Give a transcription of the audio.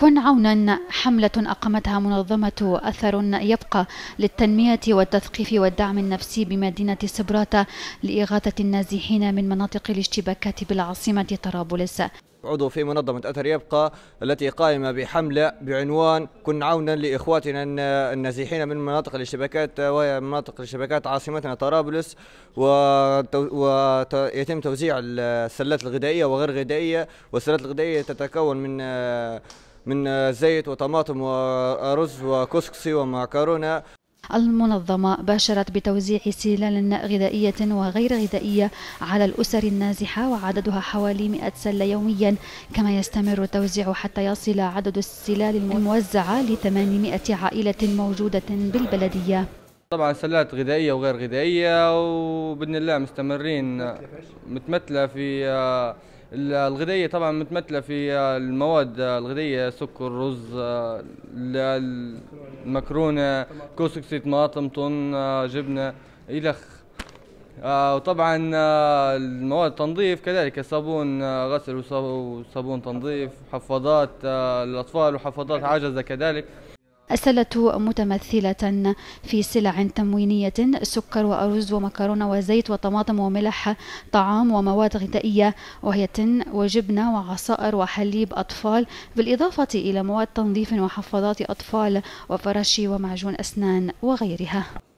كن عونا حملة أقامتها منظمة أثر يبقى للتنمية والتثقيف والدعم النفسي بمدينة سبراتة لإغاثة النازحين من مناطق الاشتباكات بالعاصمة طرابلس عضو في منظمة أثر يبقى التي قائمة بحملة بعنوان كن عونا لإخواتنا النازحين من مناطق الاشتباكات وهي مناطق الاشتباكات عاصمتنا طرابلس ويتم توزيع السلات الغذائية وغير غذائية والسلات الغذائية تتكون من من آه، زيت وطماطم وارز وكسكسي ومعكرونه المنظمة باشرت بتوزيع سلال غذائية وغير غذائية على الأسر النازحة وعددها حوالي 100 سلة يوميا كما يستمر التوزيع حتى يصل عدد السلال الموزعة ل 800 عائلة موجودة بالبلدية طبعا سلات غذائيه وغير غذائيه وباذن الله مستمرين متمثله في الغذائيه طبعا متمثله في المواد الغذائيه سكر رز المكرونه كوسكسي طماطم طن جبنه الخ آه، وطبعا المواد التنظيف كذلك صابون غسل وصابون تنظيف حفاضات للاطفال آه، وحفاضات عجزه كذلك السلة متمثلة في سلع تموينية سكر وأرز ومكرونة وزيت وطماطم وملح طعام ومواد غذائية وهي تن وجبنة وعصائر وحليب أطفال بالإضافة إلى مواد تنظيف وحفاضات أطفال وفرش ومعجون أسنان وغيرها